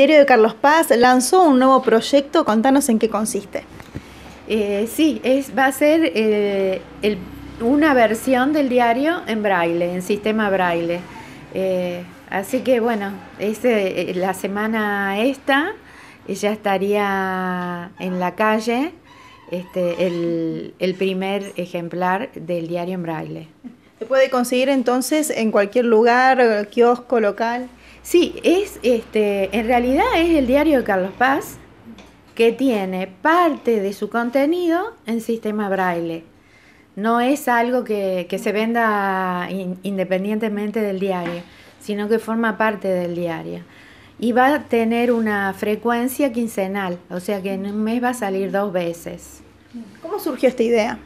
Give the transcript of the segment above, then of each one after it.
diario de Carlos Paz lanzó un nuevo proyecto, contanos en qué consiste. Eh, sí, es, va a ser eh, una versión del diario en braille, en sistema braille. Eh, así que bueno, este, la semana esta ya estaría en la calle este, el, el primer ejemplar del diario en braille. ¿Se puede conseguir entonces en cualquier lugar, kiosco local? Sí, es este, en realidad es el diario de Carlos Paz que tiene parte de su contenido en sistema braille. No es algo que, se venda independientemente del diario, sino que forma parte del diario. Y va a tener una frecuencia quincenal, o sea que en un mes va a salir dos veces. ¿Cómo surgió esta idea?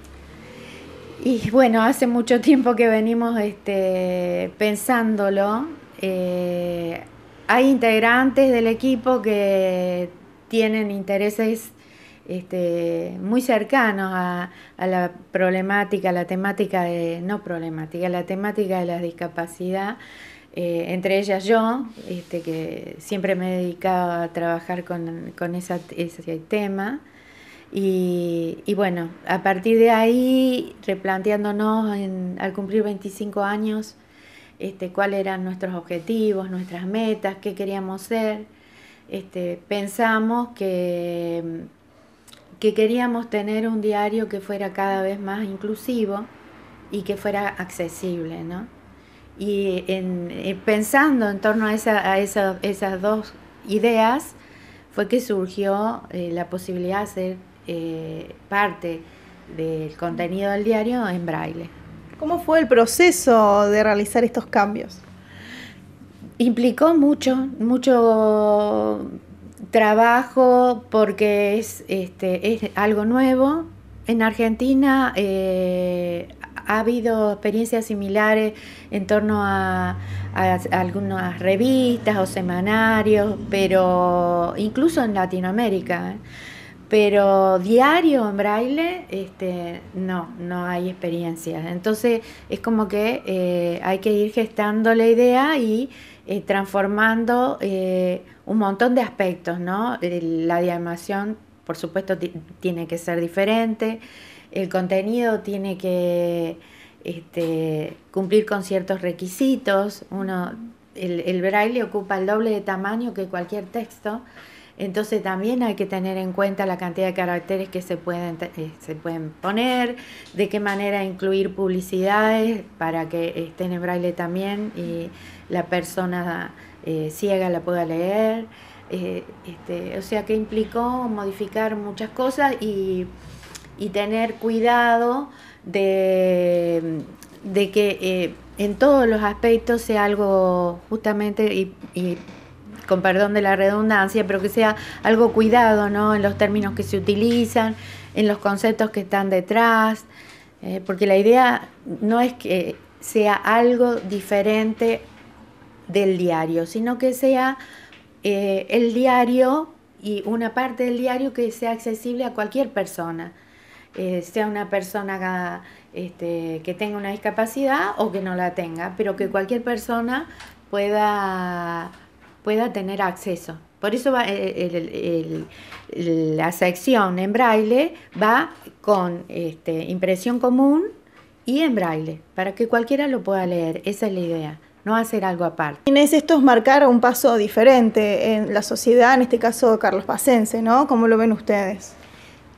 Y bueno, hace mucho tiempo que venimos este, pensándolo eh, hay integrantes del equipo que tienen intereses este, muy cercanos a, la problemática, la temática de, no problemática, la temática de la discapacidad, eh, entre ellas yo, este, que siempre me he dedicado a trabajar con, ese tema. Y, bueno, a partir de ahí, replanteándonos al cumplir 25 años, este, cuáles eran nuestros objetivos, nuestras metas, qué queríamos ser. Este, pensamos que, que queríamos tener un diario que fuera cada vez más inclusivo y que fuera accesible, Y eh, pensando en torno a, esas dos ideas fue que surgió eh, la posibilidad de hacer eh, parte del contenido del diario en braille. ¿Cómo fue el proceso de realizar estos cambios? Implicó mucho, mucho trabajo porque es, este, algo nuevo. En Argentina eh, ha habido experiencias similares en torno a, algunas revistas o semanarios, pero incluso en Latinoamérica. ¿eh? pero diario en braille este, no, no hay experiencias. Entonces es como que eh, hay que ir gestando la idea y eh, transformando eh, un montón de aspectos, ¿no? La diagramación, por supuesto, tiene que ser diferente, el contenido tiene que este, cumplir con ciertos requisitos, uno, el braille ocupa el doble de tamaño que cualquier texto. Entonces también hay que tener en cuenta la cantidad de caracteres que se pueden, eh, se pueden poner, de qué manera incluir publicidades para que estén en braille también y la persona eh, ciega la pueda leer. Eh, este, o sea que implicó modificar muchas cosas y, tener cuidado de, de que en todos los aspectos sea algo justamente y con perdón de la redundancia, pero que sea algo cuidado, ¿no? En los términos que se utilizan, en los conceptos que están detrás, eh, porque la idea no es que sea algo diferente del diario, sino que sea eh, el diario y una parte del diario que sea accesible a cualquier persona, eh, sea una persona este, que tenga una discapacidad o que no la tenga, pero que cualquier persona pueda pueda tener acceso. Por eso eh, eh, la sección en braille va con este, impresión común y en braille, para que cualquiera lo pueda leer. Esa es la idea, no hacer algo aparte. Inés, esto es marcar un paso diferente en la sociedad, en este caso Carlos Pacense, ¿no? ¿Cómo lo ven ustedes?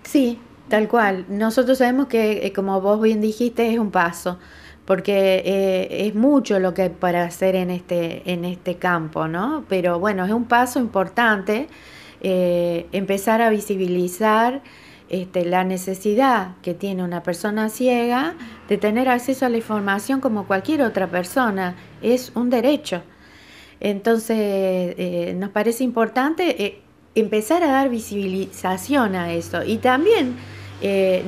Sí, tal cual. Nosotros sabemos que, eh, como vos bien dijiste, es un paso porque eh, es mucho lo que hay para hacer en este, en este campo, ¿no? Pero bueno, es un paso importante eh, empezar a visibilizar este, la necesidad que tiene una persona ciega de tener acceso a la información como cualquier otra persona, es un derecho. Entonces, eh, nos parece importante empezar a dar visibilización a eso y también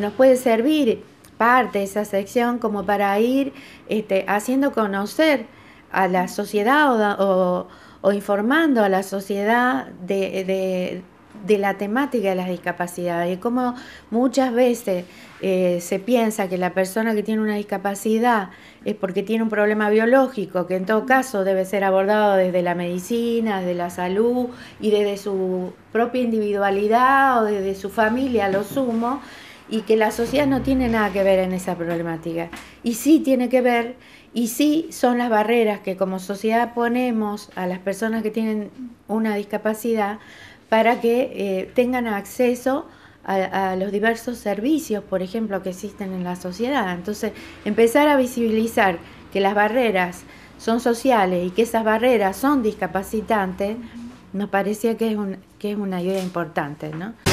nos puede servir parte de esa sección como para ir este, haciendo conocer a la sociedad o, informando a la sociedad de, la temática de las discapacidades y como muchas veces eh, se piensa que la persona que tiene una discapacidad es porque tiene un problema biológico que en todo caso debe ser abordado desde la medicina, desde la salud y desde su propia individualidad o desde su familia a lo sumo y que la sociedad no tiene nada que ver en esa problemática. Y sí tiene que ver, y sí son las barreras que como sociedad ponemos a las personas que tienen una discapacidad para que eh, tengan acceso a, los diversos servicios, por ejemplo, que existen en la sociedad. Entonces, empezar a visibilizar que las barreras son sociales y que esas barreras son discapacitantes, nos parecía que es, una idea importante, ¿no?